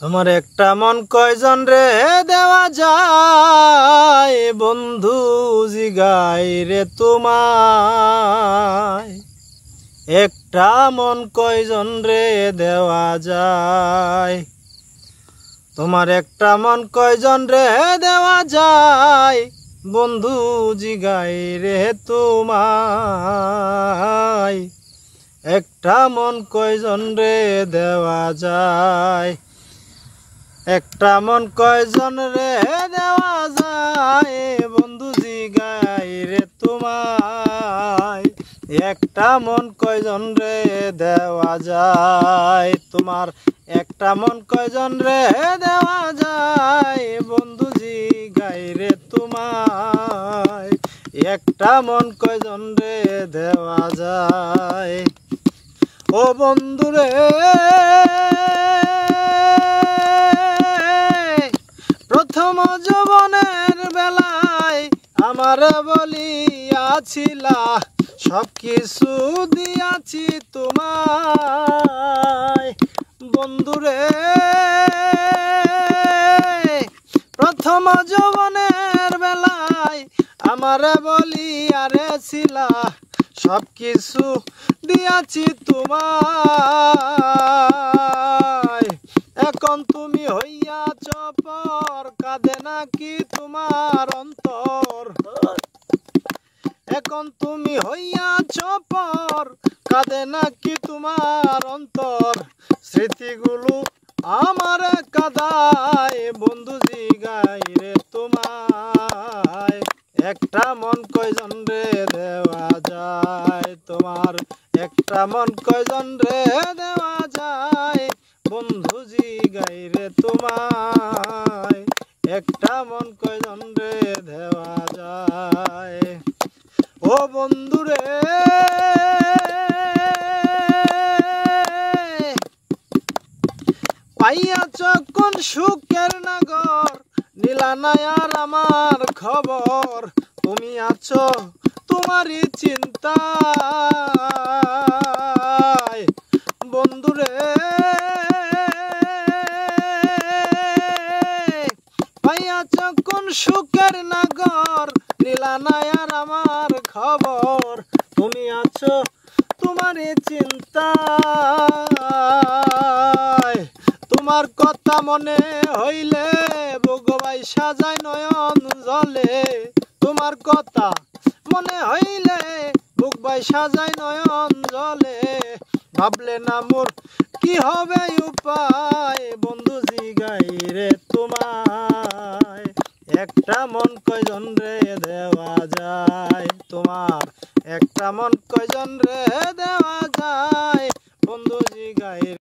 তোমার একটা মন কয়জন রে দেওয়া যায় বন্ধু জিগাই রে তোমায় একটা মন কয়জন রে দেওয়া যায় তোমার একটা মন কয়জন রে দেওয়া যায় বন্ধু জিগাই রে তোমায় একটা মন কয়জন রে দেওয়া যায় একটা মন কয়জন রে দেওয়া যায় বন্ধু গাই রে তোমায় একটা মন কয়জন রে দেওয়া যায় তোমার একটা মন কয়জন রে দেওয়া যায় বন্ধু গাই রে তোমায় একটা মন কয়জন রে দেওয়া যায় ও বন্ধু রে আর বলিয়াছিলা সব কিছু দিয়াছি তোমায় বন্ধুরে প্রথম যৌবনের বেলায় আমার বলিয়ারে ছিলা সব কিছু দিয়াছি তোমায় এখন তুমি হইয়া কাঁদে নাকি তোমার অন্তর এখন তুমি হইয়া চপর কাঁদে নাকি তোমার অন্তর স্মৃতিগুলো আমার কাদায় বন্ধু জিগাই রে তোমায় একটা মন কয়জন রে দেওয়া যায় তোমার একটা মন কয়জন রে দেওয়া যায় বন্ধু জিগাই রে তোমায় একটা মন কয়জন রে দেওয়া যায় ও বন্ধুরে কোন চক্ষণ সুখের নগর নীলানায়ার আমার খবর তুমি আছো তোমারই চিন্তা বন্ধুর চকুন সুখের নগর নীলা নায়ার আমার খবর তুমি আছো তোমার চিন্তা তোমার কথা মনে হইলে ভগবাই সাজায় নয়ন জলে তোমার কথা মনে হইলে বুক বাই সাজায় নয়ন জলে ভাবলে না মোর কি হবে উপায় একটা মন কয়জন রে দেওয়া যায় তোমার একটা মন কয়জন রে দেওয়া যায় বন্ধু গায়ে